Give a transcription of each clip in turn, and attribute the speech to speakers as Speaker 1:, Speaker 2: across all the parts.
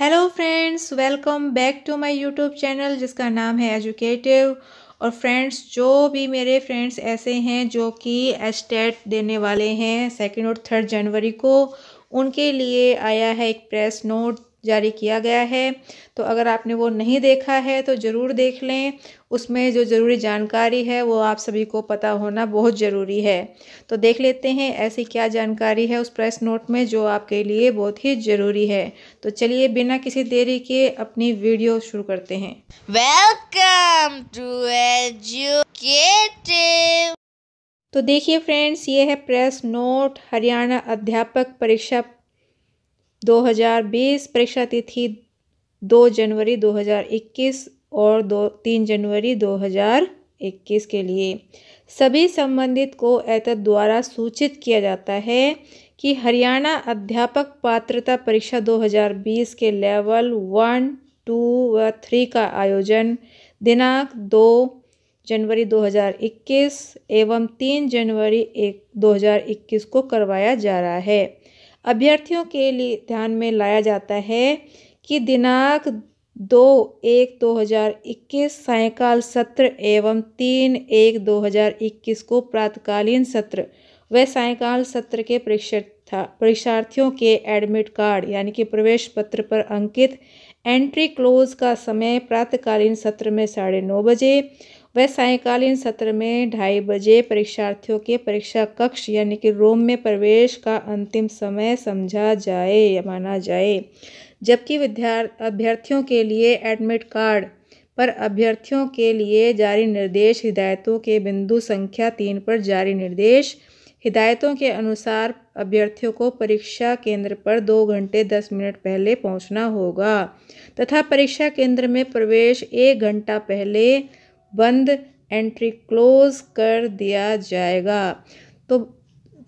Speaker 1: hello friends welcome back to my YouTube channel जिसका नाम है एजुकेटिव और फ्रेंड्स जो भी मेरे फ्रेंड्स ऐसे हैं जो कि एस्टेट देने वाले हैं सेकेंड और थर्ड जनवरी को उनके लिए आया है एक प्रेस नोट जारी किया गया है तो अगर आपने वो नहीं देखा है तो ज़रूर देख लें उसमें जो ज़रूरी जानकारी है वो आप सभी को पता होना बहुत ज़रूरी है तो देख लेते हैं ऐसी क्या जानकारी है उस प्रेस नोट में जो आपके लिए बहुत ही ज़रूरी है तो चलिए बिना किसी देरी के अपनी वीडियो शुरू करते हैं वेलकम टू एजुकेटिव तो देखिए फ्रेंड्स ये है प्रेस नोट हरियाणा अध्यापक परीक्षा 2020 परीक्षा तिथि दो जनवरी 2021 और दो तीन जनवरी 2021 के लिए सभी संबंधित को एतद द्वारा सूचित किया जाता है कि हरियाणा अध्यापक पात्रता परीक्षा 2020 के लेवल वन टू व थ्री का आयोजन दिनांक दो जनवरी 2021 एवं तीन जनवरी एक दो को करवाया जा रहा है अभ्यर्थियों के लिए ध्यान में लाया जाता है कि दिनांक दो एक दो हज़ार इक्कीस सायकाल सत्र एवं तीन एक दो हज़ार इक्कीस को प्रातकालीन सत्र व सायकाल सत्र के परीक्षा परीक्षार्थियों के एडमिट कार्ड यानी कि प्रवेश पत्र पर अंकित एंट्री क्लोज का समय प्रातकालीन सत्र में साढ़े नौ बजे वह सायकालीन सत्र में ढाई बजे परीक्षार्थियों के परीक्षा कक्ष यानी कि रोम में प्रवेश का अंतिम समय समझा जाए माना जाए जबकि विद्यार्थ अभ्यर्थियों के लिए एडमिट कार्ड पर अभ्यर्थियों के लिए जारी निर्देश हिदायतों के बिंदु संख्या तीन पर जारी निर्देश हिदायतों के अनुसार अभ्यर्थियों को परीक्षा केंद्र पर दो घंटे दस मिनट पहले पहुंचना होगा तथा परीक्षा केंद्र में प्रवेश एक घंटा पहले बंद एंट्री क्लोज कर दिया जाएगा तो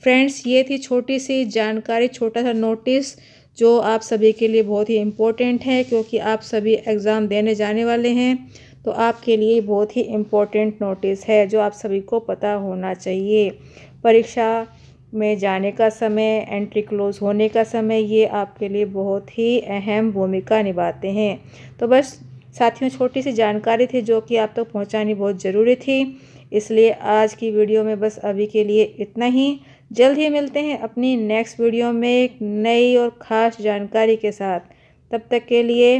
Speaker 1: फ्रेंड्स ये थी छोटी सी जानकारी छोटा सा नोटिस जो आप सभी के लिए बहुत ही इम्पोर्टेंट है क्योंकि आप सभी एग्ज़ाम देने जाने वाले हैं तो आपके लिए बहुत ही इम्पोर्टेंट नोटिस है जो आप सभी को पता होना चाहिए परीक्षा में जाने का समय एंट्री क्लोज होने का समय ये आपके लिए बहुत ही अहम भूमिका निभाते हैं तो बस साथियों छोटी सी जानकारी थी जो कि आप तक तो पहुंचानी बहुत ज़रूरी थी इसलिए आज की वीडियो में बस अभी के लिए इतना ही जल्द ही मिलते हैं अपनी नेक्स्ट वीडियो में एक नई और ख़ास जानकारी के साथ तब तक के लिए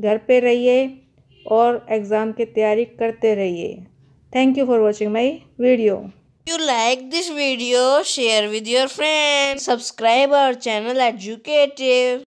Speaker 1: घर पे रहिए और एग्ज़ाम की तैयारी करते रहिए thank you for watching my video you like this video share with your friends subscribe our channel educative